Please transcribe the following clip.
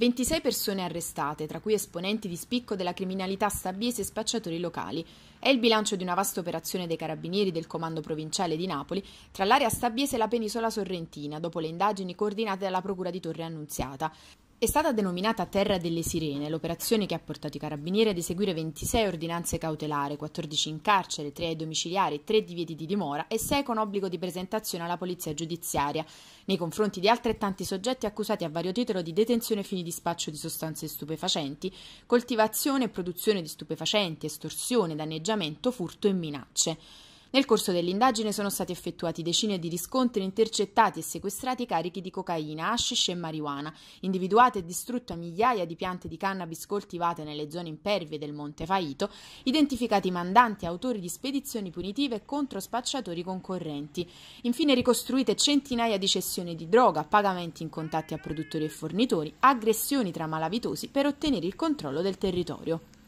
26 persone arrestate, tra cui esponenti di spicco della criminalità stabiese e spacciatori locali. È il bilancio di una vasta operazione dei carabinieri del Comando Provinciale di Napoli tra l'area stabiese e la penisola sorrentina, dopo le indagini coordinate dalla Procura di Torre Annunziata. È stata denominata Terra delle Sirene l'operazione che ha portato i carabinieri ad eseguire 26 ordinanze cautelari, 14 in carcere, 3 ai domiciliari, 3 divieti di dimora e 6 con obbligo di presentazione alla polizia giudiziaria nei confronti di altrettanti soggetti accusati a vario titolo di detenzione a fini di spaccio di sostanze stupefacenti, coltivazione e produzione di stupefacenti, estorsione, danneggiamento, furto e minacce. Nel corso dell'indagine sono stati effettuati decine di riscontri intercettati e sequestrati carichi di cocaina, hashish e marijuana, individuate e distrutte migliaia di piante di cannabis coltivate nelle zone impervie del Monte Faito, identificati mandanti e autori di spedizioni punitive contro spacciatori concorrenti. Infine ricostruite centinaia di cessioni di droga, pagamenti in contatti a produttori e fornitori, aggressioni tra malavitosi per ottenere il controllo del territorio.